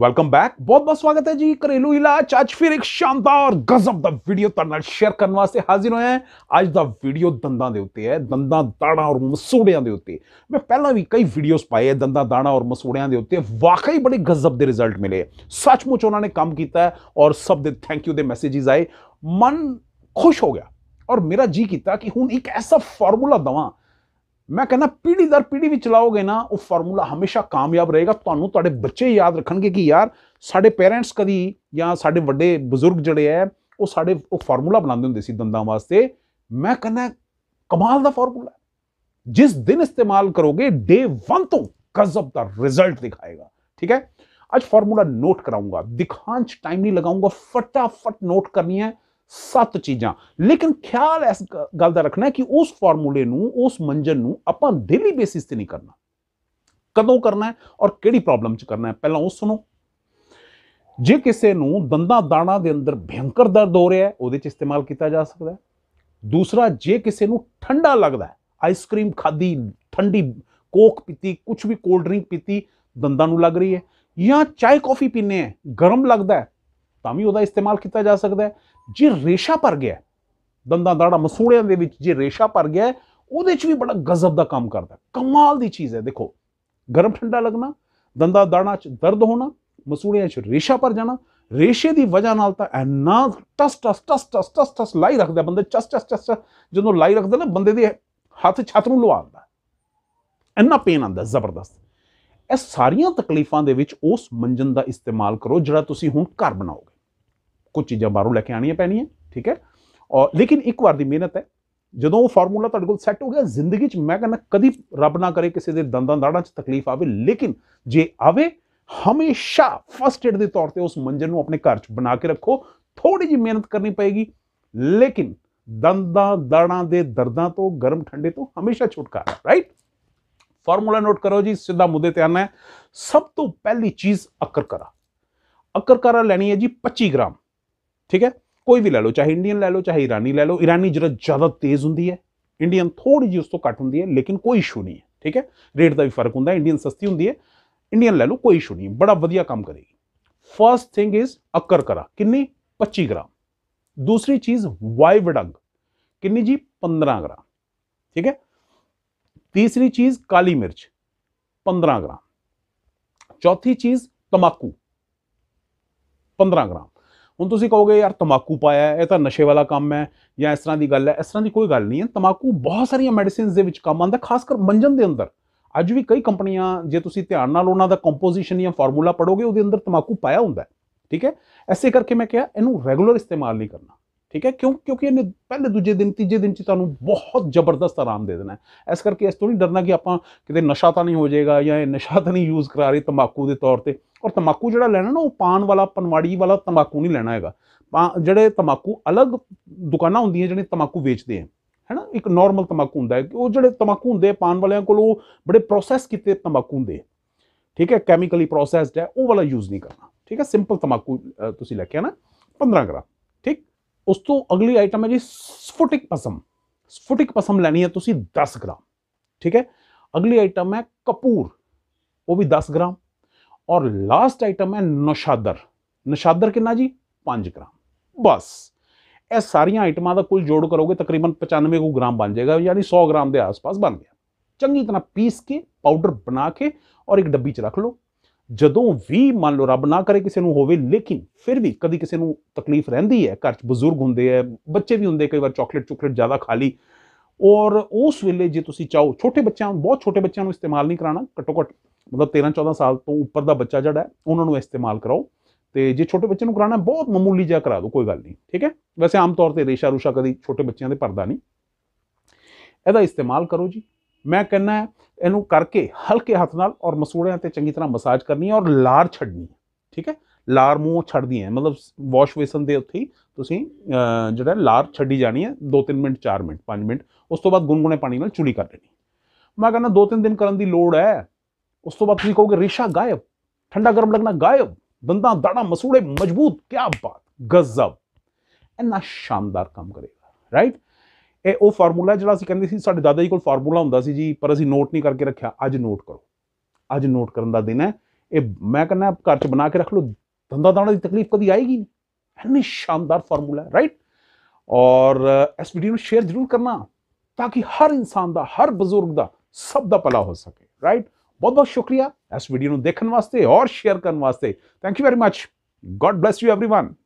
welcome back ਬਹੁਤ ਬਹੁਤ ਸਵਾਗਤ ਹੈ ਜੀ ਘਰੇਲੂ ਇਲਾਜ ਅੱਜ ਫਿਰ ਇੱਕ ਸ਼ਾਨਦਾਰ ਗਜ਼ਬ ਦਾ ਵੀਡੀਓ ਤੁਹਾਡੇ ਨਾਲ ਸ਼ੇਅਰ ਕਰਨ ਵਾਸਤੇ ਹਾਜ਼ਰ ਹੋਇਆ ਹਾਂ ਅੱਜ ਦਾ ਵੀਡੀਓ ਦੰਦਾਂ ਦੇ ਉੱਤੇ ਹੈ ਦੰਦਾਂ ਦਾੜਾਂ ਔਰ ਮਸੂੜਿਆਂ ਦੇ ਉੱਤੇ ਮੈਂ ਪਹਿਲਾਂ ਵੀ ਕਈ ਵੀਡੀਓਜ਼ ਪਾਏ ਹੈ ਦੰਦਾਂ ਦਾੜਾਂ ਔਰ ਮਸੂੜਿਆਂ ਦੇ ਉੱਤੇ ਵਾਕਈ ਬੜੇ ਗਜ਼ਬ ਦੇ ਰਿਜ਼ਲਟ ਮਿਲੇ ਸੱਚਮੁੱਚ ਉਹਨਾਂ ਨੇ ਕੰਮ ਕੀਤਾ ਔਰ ਸਭ ਦੇ ਥੈਂਕ ਯੂ ਦੇ ਮੈਸੇਜਸ ਆਏ ਮਨ ਖੁਸ਼ ਹੋ ਗਿਆ ਔਰ ਮੇਰਾ ਜੀ ਕੀਤਾ ਕਿ ਹੁਣ ਇੱਕ ਐਸਾ ਫਾਰਮੂਲਾ ਦਵਾਂ ਮੈਂ ਕਹਿੰਦਾ ਪੀੜੀ ਦਰ ਪੀੜੀ ਵੀ ਚਲਾਓਗੇ ਨਾ ਉਹ ਫਾਰਮੂਲਾ ਹਮੇਸ਼ਾ ਕਾਮਯਾਬ ਰਹੇਗਾ ਤੁਹਾਨੂੰ ਤੁਹਾਡੇ ਬੱਚੇ ਯਾਦ ਰੱਖਣਗੇ ਕਿ ਯਾਰ ਸਾਡੇ ਪੇਰੈਂਟਸ ਕਦੀ ਜਾਂ ਸਾਡੇ ਵੱਡੇ ਬਜ਼ੁਰਗ ਜਿਹੜੇ ਐ ਉਹ ਸਾਡੇ ਉਹ ਫਾਰਮੂਲਾ ਬਣਾਉਂਦੇ ਹੁੰਦੇ ਸੀ ਦੰਦਾਂ ਵਾਸਤੇ ਮੈਂ ਕਹਿੰਦਾ ਕਮਾਲ ਦਾ ਫਾਰਮੂਲਾ ਜਿਸ ਦਿਨ ਇਸਤੇਮਾਲ ਕਰੋਗੇ ਡੇ 1 ਤੋਂ ਗਜ਼ਬ ਦਾ ਰਿਜ਼ਲਟ ਦਿਖਾਏਗਾ ਠੀਕ ਹੈ ਅੱਜ ਫਾਰਮੂਲਾ ਨੋਟ ਕਰਾਉਂਗਾ ਦਿਖਾਂਚ ਟਾਈਮ ਨਹੀਂ ਲਗਾਉਂਗਾ ਫਟਾਫਟ ਨੋਟ ਕਰਨੀ ਹੈ ਸੱਤ ਚੀਜ਼ਾਂ ਲੇਕਿਨ ਖਿਆਲ ਇਸ ਗੱਲ ਦਾ ਰੱਖਣਾ ਕਿ ਉਸ ਫਾਰਮੂਲੇ ਨੂੰ ਉਸ ਮੰਜ਼ਲ ਨੂੰ ਆਪਾਂ ਡੇਲੀ ਬੇਸਿਸ ਤੇ ਨਹੀਂ ਕਰਨਾ ਕਦੋਂ ਕਰਨਾ ਹੈ ਔਰ ਕਿਹੜੀ ਪ੍ਰੋਬਲਮ 'ਚ ਕਰਨਾ ਹੈ ਪਹਿਲਾਂ ਉਹ ਸੁਣੋ ਜੇ ਕਿਸੇ ਨੂੰ ਦੰਦਾਂ ਦਾਣਾ ਦੇ ਅੰਦਰ ਭਿਆਨਕ ਦਰਦ ਹੋ ਰਿਹਾ ਹੈ ਉਹਦੇ 'ਚ ਇਸਤੇਮਾਲ ਕੀਤਾ ਜਾ ਸਕਦਾ ਹੈ ਦੂਸਰਾ ਜੇ ਕਿਸੇ ਨੂੰ ਠੰਡਾ ਲੱਗਦਾ ਹੈ ਆਈਸਕ੍ਰੀਮ ਖਾਦੀ ਠੰਡੀ ਕੋਕ ਪੀਤੀ ਕੁਝ ਵੀ ਕੋਲਡ ਡਰਿੰਕ ਪੀਤੀ ਦੰਦਾਂ ਨੂੰ ਲੱਗ ਰਹੀ ਹੈ ਜਾਂ ਚਾਹ ਕਾਫੀ ਪੀਨੇ ਹੈ ਗਰਮ ਲੱਗਦਾ ਹੈ ਤਾਂ ਵੀ ਉਹਦਾ ਇਸਤੇਮਾਲ ਕੀਤਾ ਜਾ ਸਕਦਾ ਹੈ ਜੇ ਰੇਸ਼ਾ ਪਰ ਗਿਆ ਦੰਦਾਂ ਦਾੜਾ ਮਸੂੜਿਆਂ ਦੇ ਵਿੱਚ ਜੇ ਰੇਸ਼ਾ ਪਰ ਗਿਆ ਉਹਦੇ 'ਚ ਵੀ ਬੜਾ ਗਜ਼ਬ ਦਾ ਕੰਮ ਕਰਦਾ ਕਮਾਲ ਦੀ ਚੀਜ਼ ਹੈ ਦੇਖੋ ਗਰਮ ਠੰਡਾ ਲੱਗਣਾ ਦੰਦਾਂ ਦਾੜਾ 'ਚ ਦਰਦ ਹੋਣਾ ਮਸੂੜਿਆਂ 'ਚ ਰੇਸ਼ਾ ਪਰ ਜਾਣਾ ਰੇਸ਼ੇ ਦੀ ਵਜ੍ਹਾ ਨਾਲ ਤਾਂ ਐਨਾ ਟਸ ਟਸ ਟਸ ਟਸ ਟਸ ਟਸ ਲਾਈ ਰੱਖਦਾ ਬੰਦੇ ਚਸ ਚਸ ਚਸ ਜਦੋਂ ਲਾਈ ਰੱਖਦਾ ਨਾ ਬੰਦੇ ਦੇ ਹੱਥ ਛੱਤ ਨੂੰ ਲਵਾਉਂਦਾ ਐਨਾ ਪੇਨ ਆਉਂਦਾ ਜ਼ਬਰਦਸਤ ਇਹ ਸਾਰੀਆਂ ਤਕਲੀਫਾਂ ਦੇ ਵਿੱਚ ਉਸ ਮੰਜਨ ਦਾ ਇਸਤੇਮਾਲ ਕਰੋ ਜਿਹੜਾ ਤੁਸੀਂ ਹੁਣ ਘਰ ਬਣਾਓਗੇ ਕੁਝ ਚੀਜ਼ਾਂ ਬਾਹਰੋਂ ਲੈ ਕੇ ਆਣੀਆਂ ਪੈਣੀਆਂ ਠੀਕ ਹੈ ਔਰ ਲੇਕਿਨ ਇੱਕ ਵਾਰ ਦੀ ਮਿਹਨਤ ਹੈ ਜਦੋਂ ਉਹ ਫਾਰਮੂਲਾ ਤੁਹਾਡੇ ਕੋਲ ਸੈੱਟ ਹੋ ਗਿਆ ਜ਼ਿੰਦਗੀ 'ਚ ਮੈਂ ਕਹਿੰਦਾ ਕਦੀ ਰੱਬ ਨਾ ਕਰੇ ਕਿਸੇ ਦੇ ਦੰਦਾਂ ਦਾੜਾਂ 'ਚ ਤਕਲੀਫ ਆਵੇ ਲੇਕਿਨ ਜੇ ਆਵੇ ਹਮੇਸ਼ਾ ਫਰਸਟ ਏਡ ਦੇ ਤੌਰ ਤੇ ਉਸ ਮੰਜਰ ਨੂੰ ਆਪਣੇ ਘਰ 'ਚ ਬਣਾ ਕੇ ਰੱਖੋ ਥੋੜੀ ਜਿਹੀ ਮਿਹਨਤ ਕਰਨੀ ਪਏਗੀ ਲੇਕਿਨ ਦੰਦਾਂ ਦਾੜਾਂ ਦੇ ਦਰਦਾਂ ਤੋਂ ਗਰਮ ਠੰਡੇ ਤੋਂ ਹਮੇਸ਼ਾ ਛੁਟਕਾਰਾ ਰਾਈਟ ਫਾਰਮੂਲਾ ਨੋਟ ਕਰੋ ਜੀ ਸਿੱਧਾ ਮੁੱਦੇ ਤੇ ਆਣਾ ਹੈ ਸਭ ਤੋਂ ਪਹਿਲੀ ਚੀਜ਼ ਅਕਰਕਰਾ ਅਕਰਕਰਾ ਲੈਣੀ ਹੈ ਜੀ 25 ਗ੍ਰਾਮ ਠੀਕ ਹੈ ਕੋਈ ਵੀ ਲੈ ਲਓ ਚਾਹੇ ਇੰਡੀਅਨ ਲੈ ਲਓ ਚਾਹੇ ਈਰਾਨੀ ਲੈ ਲਓ ਈਰਾਨੀ ਜਰਾ ਜ਼ਿਆਦਾ ਤੇਜ਼ ਹੁੰਦੀ ਹੈ ਇੰਡੀਅਨ ਥੋੜੀ ਜਿਹੀ ਉਸ ਤੋਂ ਘੱਟ ਹੁੰਦੀ ਹੈ ਲੇਕਿਨ ਕੋਈ ਇਸ਼ੂ ਨਹੀਂ ਹੈ ਠੀਕ ਹੈ ਰੇਟ ਦਾ ਵੀ ਫਰਕ ਹੁੰਦਾ ਇੰਡੀਅਨ ਸਸਤੀ ਹੁੰਦੀ ਹੈ ਇੰਡੀਅਨ ਲੈ ਲਓ ਕੋਈ ਇਸ਼ੂ ਨਹੀਂ ਬੜਾ ਵਧੀਆ ਕੰਮ ਕਰੇਗੀ ਫਰਸਟ ਥਿੰਗ ਇਜ਼ ਅਕਰ ਕਰਾ ਕਿੰਨੀ 25 ਗ੍ਰਾਮ ਦੂਸਰੀ ਚੀਜ਼ ਵਾਈ ਵਾਈਵਡੰਗ ਕਿੰਨੀ ਜੀ 15 ਗ੍ਰਾਮ ਠੀਕ ਹੈ ਤੀਸਰੀ ਚੀਜ਼ ਕਾਲੀ ਮਿਰਚ 15 ਗ੍ਰਾਮ ਚੌਥੀ ਚੀਜ਼ ਤਮਾਕੂ 15 ਗ੍ਰਾਮ ਹੁਣ ਤੁਸੀਂ ਕਹੋਗੇ ਯਾਰ ਤਮਾਕੂ ਪਾਇਆ ਇਹ ਤਾਂ ਨਸ਼ੇ ਵਾਲਾ ਕੰਮ ਹੈ ਜਾਂ ਇਸ ਤਰ੍ਹਾਂ ਦੀ ਗੱਲ ਹੈ ਇਸ ਤਰ੍ਹਾਂ ਦੀ ਕੋਈ ਗੱਲ ਨਹੀਂ ਹੈ ਤਮਾਕੂ ਬਹੁਤ ਸਾਰੀਆਂ ਮੈਡੀਸਿਨਸ ਦੇ ਵਿੱਚ ਕੰਮ ਆਉਂਦਾ ਖਾਸ ਕਰ ਮੰਜਨ ਦੇ ਅੰਦਰ ਅੱਜ ਵੀ ਕਈ ਕੰਪਨੀਆਂ ਜੇ ਤੁਸੀਂ ਧਿਆਨ ਨਾਲ ਉਹਨਾਂ ਦਾ ਕੰਪੋਜੀਸ਼ਨ ਜਾਂ ਫਾਰਮੂਲਾ ਪੜੋਗੇ ਉਹਦੇ ਅੰਦਰ ਤਮਾਕੂ ਪਾਇਆ ਹੁੰਦਾ ਠੀਕ ਹੈ ਐਸੇ ਕਰਕੇ ਮੈਂ ਕਿਹਾ ਇਹਨੂੰ ਰੈਗੂਲਰ ਇਸਤੇਮਾਲ ਨਹੀਂ ਕਰਨਾ ਠੀਕ ਹੈ ਕਿਉਂ ਕਿਉਂਕਿ ਇਹਨੇ ਪਹਿਲੇ ਦੂਜੇ ਦਿਨ ਤੀਜੇ ਦਿਨ ਚ ਤੁਹਾਨੂੰ ਬਹੁਤ ਜ਼ਬਰਦਸਤ ਆਰਾਮ ਦੇ ਦੇਣਾ ਇਸ ਕਰਕੇ ਇਸ ਤੋਂ ਨਹੀਂ ਡਰਨਾ ਕਿ ਆਪਾਂ ਕਿਤੇ ਨਸ਼ਾ ਤਾਂ ਨਹੀਂ ਹੋ ਜਾਏਗਾ ਜਾਂ ਇਹ ਨਸ਼ਾ ਤਾਂ ਨਹੀਂ ਯੂਜ਼ ਕਰਾ ਰਹੇ ਤੰਬਾਕੂ ਦੇ ਤੌਰ ਤੇ ਔਰ ਤੰਬਾਕੂ ਜਿਹੜਾ ਲੈਣਾ ਨਾ ਉਹ ਪਾਨ ਵਾਲਾ ਪਨਵਾੜੀ ਵਾਲਾ ਤੰਬਾਕੂ ਨਹੀਂ ਲੈਣਾ ਹੈਗਾ ਜਿਹੜੇ ਤੰਬਾਕੂ ਅਲੱਗ ਦੁਕਾਨਾਂ ਹੁੰਦੀਆਂ ਜਿਹੜੇ ਤੰਬਾਕੂ ਵੇਚਦੇ ਆ ਹੈਨਾ ਇੱਕ ਨਾਰਮਲ ਤੰਬਾਕੂ ਹੁੰਦਾ ਹੈ ਉਹ ਜਿਹੜੇ ਤੰਬਾਕੂ ਹੁੰਦੇ ਪਾਨ ਵਾਲਿਆਂ ਕੋਲ ਉਹ ਬੜੇ ਪ੍ਰੋਸੈਸ ਕੀਤੇ ਤੰਬਾਕੂ ਹੁੰਦੇ ਠੀਕ ਹੈ ਕੈਮੀਕਲੀ ਪ੍ਰੋਸੈਸਡ ਹੈ ਉਹ ਵਾਲਾ ਯੂਜ਼ ਨਹੀਂ ਕਰਨਾ ਠੀਕ ਹੈ ਸਿੰਪਲ ਤੰਬਾਕੂ ਤੁਸੀਂ ਲੈ ਕੇ ਆਣਾ 15 ਗ੍ਰਾਮ उस तो अगली आइटम है जी स्फुटिक पसम स्फुटिक पसम लैनी है तुम दस ग्राम ठीक है अगली आइटम है कपूर वो भी दस ग्राम और लास्ट आइटम है नौशादर नशादर कि जी पांच ग्राम बस यह सारिया आइटम का कुल जोड़ करोगे तकरीबन पचानवे को ग्राम बन जाएगा यानी सौ ग्राम के आसपास बन गया चंकी तरह पीस के पाउडर बना के और एक डब्बी रख लो ਜਦੋਂ ਵੀ ਮੰਨ ਲਓ ਰੱਬ ਨਾ ਕਰੇ ਕਿਸੇ ਨੂੰ ਹੋਵੇ ਲੇਕਿਨ ਫਿਰ ਵੀ ਕਦੀ ਕਿਸੇ ਨੂੰ ਤਕਲੀਫ ਰਹਿੰਦੀ ਹੈ ਘਰ 'ਚ ਬਜ਼ੁਰਗ ਹੁੰਦੇ ਐ ਬੱਚੇ ਵੀ ਹੁੰਦੇ ਕਈ ਵਾਰ ਚਾਕਲੇਟ ਚੁਕਲੇਟ ਜ਼ਿਆਦਾ ਖਾ ਲਈ ਔਰ ਉਸ ਵੇਲੇ ਜੇ ਤੁਸੀਂ ਚਾਹੋ ਛੋਟੇ ਬੱਚਿਆਂ ਨੂੰ ਬਹੁਤ ਛੋਟੇ ਬੱਚਿਆਂ ਨੂੰ ਇਸਤੇਮਾਲ ਨਹੀਂ ਕਰਾਣਾ ਘੱਟੋ ਘੱਟ ਮਤਲਬ 13 14 ਸਾਲ ਤੋਂ ਉੱਪਰ ਦਾ ਬੱਚਾ ਜਿਹੜਾ ਉਹਨਾਂ ਨੂੰ ਇਸਤੇਮਾਲ ਕਰਾਓ ਤੇ ਜੇ ਛੋਟੇ ਬੱਚੇ ਨੂੰ ਕਰਾਣਾ ਬਹੁਤ ਮਾਮੂਲੀ ਜਿਹਾ ਕਰਾ ਦਿਓ ਕੋਈ ਗੱਲ ਨਹੀਂ ਠੀਕ ਹੈ ਵੈਸੇ ਆਮ ਤੌਰ ਤੇ ਰੇਸ਼ਾ ਰੂਸ਼ਾ ਕਦੀ ਛੋਟੇ ਬੱਚਿਆਂ ਦੇ ਪਰਦਾ ਨਹੀਂ ਇਹਦਾ ਇਸਤੇਮਾਲ ਕਰੋ ਜੀ ਮੈਂ ਕਹਿੰਨਾ ਇਹਨੂੰ ਕਰਕੇ ਹਲਕੇ ਹੱਥ ਨਾਲ ਔਰ ਮਸੂੜਿਆਂ ਤੇ ਚੰਗੀ ਤਰ੍ਹਾਂ ਮਸਾਜ ਕਰਨੀ ਹੈ ਔਰ ਲਾਰ ਛੱਡਣੀ ਠੀਕ ਹੈ ਲਾਰ ਮੂੰਹ ਛੱਡਦੀ ਹੈ ਮਤਲਬ ਵਾਸ਼ ਬੇਸਨ ਦੇ ਉੱਥੇ ਹੀ ਤੁਸੀਂ ਜਿਹੜਾ ਲਾਰ ਛੱਡੀ ਜਾਣੀ ਹੈ 2-3 ਮਿੰਟ 4 ਮਿੰਟ 5 ਮਿੰਟ ਉਸ ਤੋਂ ਬਾਅਦ ਗੁੰਗੁਣੇ ਪਾਣੀ ਨਾਲ ਚੁਲੀ ਕਰ ਦੇਣੀ ਮੈਂ ਕਹਿੰਨਾ 2-3 ਦਿਨ ਕਰਨ ਦੀ ਲੋੜ ਹੈ ਉਸ ਤੋਂ ਬਾਅਦ ਤੁਸੀਂ ਕਹੋਗੇ ਰੇਸ਼ਾ ਗਾਇਬ ਠੰਡਾ ਗਰਮ ਲੱਗਣਾ ਗਾਇਬ ਦੰਦਾਂ ਦਾੜਾ ਮਸੂੜੇ ਮਜ਼ਬੂਤ ਕੀ ਬਾਤ ਗਜ਼ਬ ਇੰਨਾ ਸ਼ਾਨਦਾਰ ਕੰਮ ਕਰੇਗਾ ਰਾਈਟ ਇਹ ਉਹ ਫਾਰਮੂਲਾ ਜਿਹੜਾ ਅਸੀਂ ਕਹਿੰਦੇ ਸੀ ਸਾਡੇ ਦਾਦਾ ਜੀ ਕੋਲ ਫਾਰਮੂਲਾ ਹੁੰਦਾ ਸੀ ਜੀ ਪਰ ਅਸੀਂ ਨੋਟ ਨਹੀਂ ਕਰਕੇ ਰੱਖਿਆ ਅੱਜ ਨੋਟ ਕਰੋ ਅੱਜ ਨੋਟ ਕਰਨ ਦਾ ਦਿਨ ਹੈ ਇਹ ਮੈਂ ਕਹਿੰਦਾ ਘਰ 'ਚ ਬਣਾ ਕੇ ਰੱਖ ਲਓ ਧੰਦਾ ਦਾਣਾ ਦੀ ਤਕਲੀਫ ਕਦੀ ਆਏਗੀ ਨਹੀਂ ਇੰਨੀ ਸ਼ਾਨਦਾਰ ਫਾਰਮੂਲਾ ਹੈ ਰਾਈਟ ਔਰ ਇਸ ਵੀਡੀਓ ਨੂੰ ਸ਼ੇਅਰ ਜ਼ਰੂਰ ਕਰਨਾ ਤਾਂ ਕਿ ਹਰ ਇਨਸਾਨ ਦਾ ਹਰ ਬਜ਼ੁਰਗ ਦਾ ਸਭ ਦਾ ਭਲਾ ਹੋ ਸਕੇ ਰਾਈਟ ਬਹੁਤ ਬਹੁਤ ਸ਼ੁਕਰੀਆ ਇਸ ਵੀਡੀਓ ਨੂੰ ਦੇਖਣ ਵਾਸਤੇ ਔਰ ਸ਼ੇਅਰ ਕਰਨ ਵਾਸਤੇ thank you very much god bless you everyone